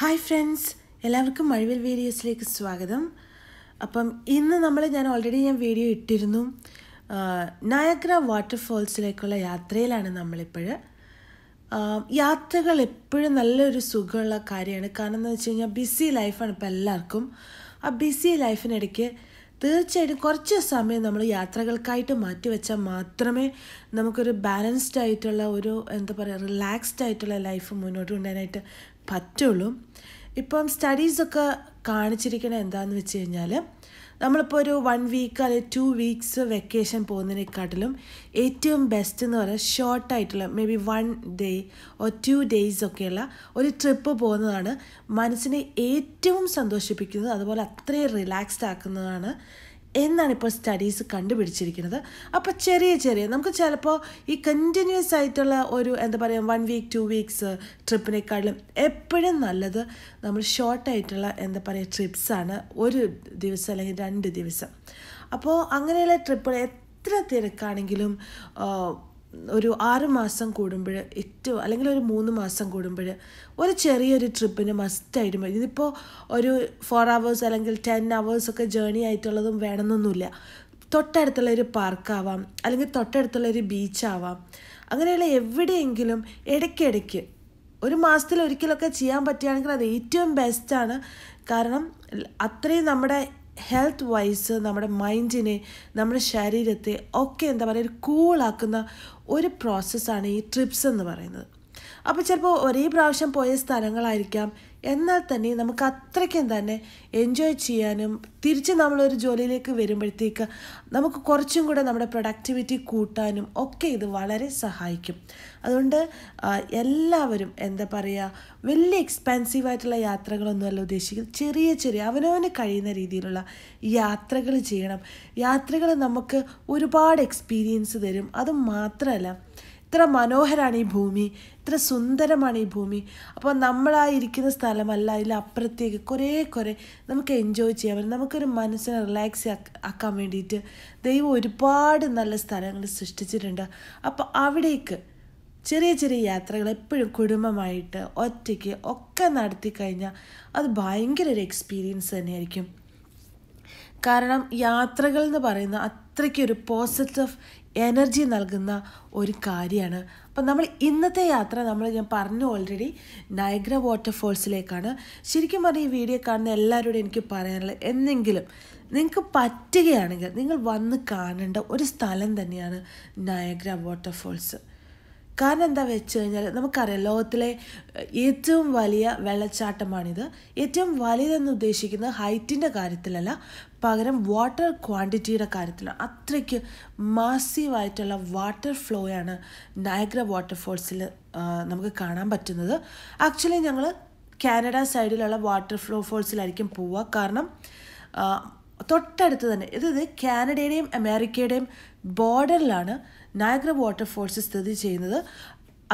hi friends എല്ലാവർക്കും മഴവിൽ വീഡിയോസിലേക്ക് സ്വാഗതം അപ്പം ഇന്ന് നമ്മൾ ഞാൻ ഓൾറെഡി ഞാൻ വീഡിയോ ഇട്ടിരുന്നു നായഗ്ര വാട്ടർഫോൾസിലേക്കുള്ള യാത്രയിലാണ് നമ്മളിപ്പോൾ യാത്രകൾ എപ്പോഴും നല്ലൊരു സുഖമുള്ള കാര്യമാണ് കാരണം എന്ന് വെച്ച് കഴിഞ്ഞാൽ ബിസി ലൈഫാണ് ഇപ്പോൾ എല്ലാവർക്കും ആ ബിസി ലൈഫിനിടയ്ക്ക് തീർച്ചയായിട്ടും കുറച്ച് സമയം നമ്മൾ യാത്രകൾക്കായിട്ട് മാറ്റിവെച്ചാൽ മാത്രമേ നമുക്കൊരു ബാലൻസ്ഡ് ആയിട്ടുള്ള ഒരു എന്താ പറയുക റിലാക്സ്ഡ് ആയിട്ടുള്ള ലൈഫ് മുന്നോട്ട് കൊണ്ടുവരാനായിട്ട് പറ്റുള്ളൂ ഇപ്പം സ്റ്റഡീസൊക്കെ കാണിച്ചിരിക്കണ എന്താണെന്ന് വെച്ച് കഴിഞ്ഞാൽ നമ്മളിപ്പോൾ ഒരു വൺ വീക്ക് അല്ലെങ്കിൽ ടു വീക്സ് വെക്കേഷൻ പോകുന്നതിനെക്കാട്ടിലും ഏറ്റവും ബെസ്റ്റ് എന്ന് പറയുന്നത് ഷോർട്ടായിട്ടുള്ള maybe one day or two days ഒക്കെയുള്ള ഒരു ട്രിപ്പ് പോകുന്നതാണ് മനസ്സിനെ ഏറ്റവും സന്തോഷിപ്പിക്കുന്നത് അതുപോലെ അത്രയും റിലാക്സ്ഡ് ആക്കുന്നതാണ് എന്നാണ് ഇപ്പോൾ സ്റ്റഡീസ് കണ്ടുപിടിച്ചിരിക്കുന്നത് അപ്പോൾ ചെറിയ ചെറിയ നമുക്ക് ചിലപ്പോൾ ഈ കണ്ടിന്യൂസ് ആയിട്ടുള്ള ഒരു എന്താ പറയുക വൺ വീക്ക് ടു വീക്സ് ട്രിപ്പിനേക്കാളും എപ്പോഴും നല്ലത് നമ്മൾ ഷോർട്ടായിട്ടുള്ള എന്താ പറയുക ട്രിപ്സാണ് ഒരു ദിവസം അല്ലെങ്കിൽ രണ്ട് ദിവസം അപ്പോൾ അങ്ങനെയുള്ള ട്രിപ്പുകൾ എത്ര തിരക്കാണെങ്കിലും ഒരു ആറ് മാസം കൂടുമ്പോൾ ഏറ്റവും അല്ലെങ്കിൽ ഒരു മൂന്ന് മാസം കൂടുമ്പോൾ ഒരു ചെറിയൊരു ട്രിപ്പിന് മസ്റ്റായിട്ട് മതി ഇതിപ്പോൾ ഒരു ഫോർ അവേഴ്സ് അല്ലെങ്കിൽ ടെൻ ഒക്കെ ജേണി ആയിട്ടുള്ളതും വേണമെന്നൊന്നുമില്ല തൊട്ടടുത്തുള്ള ഒരു പാർക്കാവാം അല്ലെങ്കിൽ തൊട്ടടുത്തുള്ള ഒരു ബീച്ചാവാം അങ്ങനെയുള്ള എവിടെയെങ്കിലും ഇടയ്ക്കിടയ്ക്ക് ഒരു മാസത്തിൽ ഒരിക്കലൊക്കെ ചെയ്യാൻ പറ്റുകയാണെങ്കിൽ അത് ഏറ്റവും ബെസ്റ്റാണ് കാരണം അത്രയും നമ്മുടെ ഹെൽത്ത് വൈസ് നമ്മുടെ മൈൻഡിനെ നമ്മുടെ ശരീരത്തെ ഒക്കെ എന്താ പറയുക ഒരു കൂളാക്കുന്ന ഒരു പ്രോസസ്സാണ് ഈ ട്രിപ്സ് എന്ന് പറയുന്നത് അപ്പോൾ ചിലപ്പോൾ ഒരേ പ്രാവശ്യം പോയ സ്ഥലങ്ങളായിരിക്കാം എന്നാൽ തന്നെ നമുക്ക് അത്രയ്ക്കും തന്നെ എൻജോയ് ചെയ്യാനും തിരിച്ച് നമ്മളൊരു ജോലിയിലേക്ക് വരുമ്പോഴത്തേക്ക് നമുക്ക് കുറച്ചും കൂടെ നമ്മുടെ പ്രൊഡക്ടിവിറ്റി കൂട്ടാനും ഒക്കെ ഇത് വളരെ സഹായിക്കും അതുകൊണ്ട് എല്ലാവരും എന്താ പറയുക വലിയ എക്സ്പെൻസീവ് ആയിട്ടുള്ള യാത്രകളൊന്നുമല്ല ഉദ്ദേശിക്കുന്നത് ചെറിയ ചെറിയ അവനവന് കഴിയുന്ന രീതിയിലുള്ള യാത്രകൾ ചെയ്യണം യാത്രകൾ നമുക്ക് ഒരുപാട് എക്സ്പീരിയൻസ് തരും അത് മാത്രമല്ല ഇത്ര മനോഹരമാണ് ഈ ഭൂമി ഇത്ര സുന്ദരമാണ് ഈ ഭൂമി അപ്പോൾ നമ്മളാ ഇരിക്കുന്ന സ്ഥലമല്ല അതിൽ അപ്പുറത്തേക്ക് കുറേ കുറേ നമുക്ക് എൻജോയ് ചെയ്യാൻ പറ്റും നമുക്കൊരു മനസ്സിനെ റിലാക്സ് ആക്കാൻ വേണ്ടിയിട്ട് ദൈവം ഒരുപാട് നല്ല സ്ഥലങ്ങൾ സൃഷ്ടിച്ചിട്ടുണ്ട് അപ്പോൾ അവിടേക്ക് ചെറിയ ചെറിയ യാത്രകൾ എപ്പോഴും കുടുംബമായിട്ട് ഒറ്റയ്ക്ക് ഒക്കെ നടത്തി കഴിഞ്ഞാൽ അത് ഭയങ്കര ഒരു എക്സ്പീരിയൻസ് തന്നെയായിരിക്കും കാരണം യാത്രകൾ എന്ന് പറയുന്ന അത്രയ്ക്കൊരു പോസിറ്റീവ് എനർജി നൽകുന്ന ഒരു കാര്യമാണ് അപ്പം നമ്മൾ ഇന്നത്തെ യാത്ര നമ്മൾ ഞാൻ പറഞ്ഞു ഓൾറെഡി നയഗ്ര വാട്ടർഫോൾസിലേക്കാണ് ശരിക്കും പറഞ്ഞാൽ ഈ വീഡിയോ കാണുന്ന എല്ലാവരോടും എനിക്ക് പറയാനുള്ളത് എന്നെങ്കിലും നിങ്ങൾക്ക് പറ്റുകയാണെങ്കിൽ നിങ്ങൾ വന്ന് കാണേണ്ട ഒരു സ്ഥലം തന്നെയാണ് നയഗ്ര വാട്ടർഫോൾസ് കാരണം എന്താ വെച്ച് കഴിഞ്ഞാൽ നമുക്കറിയാം ലോകത്തിലെ ഏറ്റവും വലിയ വെള്ളച്ചാട്ടമാണിത് ഏറ്റവും വലിയതെന്ന് ഉദ്ദേശിക്കുന്നത് ഹൈറ്റിൻ്റെ കാര്യത്തിലല്ല പകരം വാട്ടർ ക്വാണ്ടിറ്റിയുടെ കാര്യത്തിലാണ് അത്രയ്ക്ക് മാസീവായിട്ടുള്ള വാട്ടർ ഫ്ലോയാണ് നയഗ്ര വാട്ടർഫോൾസിൽ നമുക്ക് കാണാൻ പറ്റുന്നത് ആക്ച്വലി ഞങ്ങൾ കാനഡ സൈഡിലുള്ള വാട്ടർ ഫ്ലോ ഫോൾസിലായിരിക്കും പോവുക കാരണം തൊട്ടടുത്ത് തന്നെ ഇത് കാനഡയുടെയും അമേരിക്കയുടെയും ബോർഡറിലാണ് നയഗ്ര വാട്ടർഫോൾസ് സ്ഥിതി ചെയ്യുന്നത്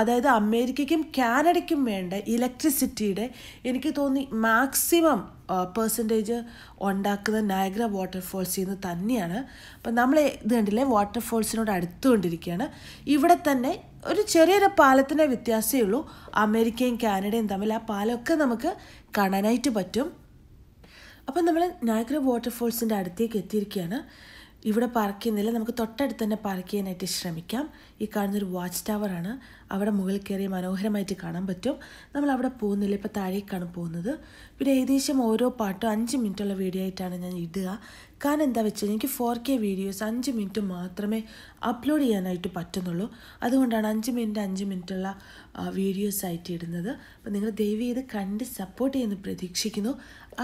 അതായത് അമേരിക്കയ്ക്കും കാനഡയ്ക്കും വേണ്ട ഇലക്ട്രിസിറ്റിയുടെ എനിക്ക് തോന്നി മാക്സിമം പെർസെൻറ്റേജ് ഉണ്ടാക്കുന്ന നയഗ്ര വാട്ടർഫോൾസിൽ നിന്ന് തന്നെയാണ് അപ്പം നമ്മൾ ഇത് കണ്ടില്ലേ വാട്ടർഫോൾസിനോട് അടുത്തുകൊണ്ടിരിക്കുകയാണ് ഇവിടെ തന്നെ ഒരു ചെറിയൊരു പാലത്തിൻ്റെ വ്യത്യാസമേ ഉള്ളൂ അമേരിക്കയും കാനഡയും തമ്മിൽ ആ പാലമൊക്കെ നമുക്ക് കാണാനായിട്ട് പറ്റും അപ്പം നമ്മൾ നായഗ്ര വാട്ടർഫോൾസിൻ്റെ അടുത്തേക്ക് എത്തിയിരിക്കുകയാണ് ഇവിടെ പാർക്ക് ചെയ്യുന്നില്ല നമുക്ക് തൊട്ടടുത്ത് തന്നെ പാർക്ക് ചെയ്യാനായിട്ട് ശ്രമിക്കാം ഈ കാണുന്നൊരു വാച്ച് ടവറാണ് അവിടെ മുകൾ കയറി മനോഹരമായിട്ട് കാണാൻ പറ്റും നമ്മൾ അവിടെ പോകുന്നില്ല ഇപ്പോൾ താഴേക്കാണ് പോകുന്നത് പിന്നെ ഏകദേശം ഓരോ പാട്ടും അഞ്ച് മിനിറ്റുള്ള വീഡിയോ ആയിട്ടാണ് ഞാൻ ഇടുക കാരണം എന്താ വെച്ചാൽ എനിക്ക് ഫോർ കെ വീഡിയോസ് അഞ്ച് മിനിറ്റ് മാത്രമേ അപ്ലോഡ് ചെയ്യാനായിട്ട് പറ്റുന്നുള്ളൂ അതുകൊണ്ടാണ് അഞ്ച് മിനിറ്റ് അഞ്ച് മിനിറ്റുള്ള വീഡിയോസ് ആയിട്ട് ഇടുന്നത് അപ്പോൾ നിങ്ങൾ ദയവ് ചെയ്ത് കണ്ട് സപ്പോർട്ട് ചെയ്യുന്നു പ്രതീക്ഷിക്കുന്നു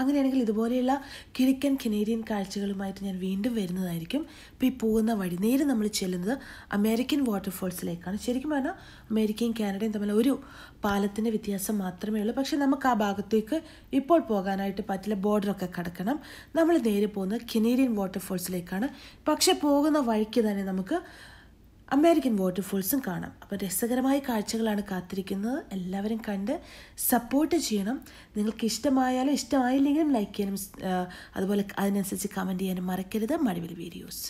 അങ്ങനെയാണെങ്കിൽ ഇതുപോലെയുള്ള കിഴക്കൻ കനേഡിയൻ കാഴ്ചകളുമായിട്ട് ഞാൻ വീണ്ടും വരുന്നതായിരിക്കും ഇപ്പോൾ ഈ പോകുന്ന വഴി നേരെ നമ്മൾ ചെല്ലുന്നത് അമേരിക്കൻ വാട്ടർഫോൾസിലേക്കാണ് ശരിക്കും പറഞ്ഞാൽ അമേരിക്കയും കാനഡയും തമ്മിൽ ഒരു പാലത്തിൻ്റെ വ്യത്യാസം മാത്രമേ ഉള്ളൂ പക്ഷേ നമുക്ക് ആ ഭാഗത്തേക്ക് ഇപ്പോൾ പോകാനായിട്ട് പറ്റില്ല ബോർഡറൊക്കെ കടക്കണം നമ്മൾ നേരെ പോകുന്നത് കനേഡിയൻ വാട്ടർഫോൾസിലേക്കാണ് പക്ഷേ പോകുന്ന വഴിക്ക് തന്നെ നമുക്ക് അമേരിക്കൻ വാട്ടർഫോൾസും കാണാം അപ്പോൾ രസകരമായ കാഴ്ചകളാണ് കാത്തിരിക്കുന്നത് എല്ലാവരും കണ്ട് സപ്പോർട്ട് ചെയ്യണം നിങ്ങൾക്ക് ഇഷ്ടമായാലും ഇഷ്ടമായില്ലെങ്കിലും ലൈക്ക് ചെയ്യാനും അതുപോലെ അതിനനുസരിച്ച് കമൻറ്റ് ചെയ്യാനും മറക്കരുത് മടിവിൽ വീഡിയോസ്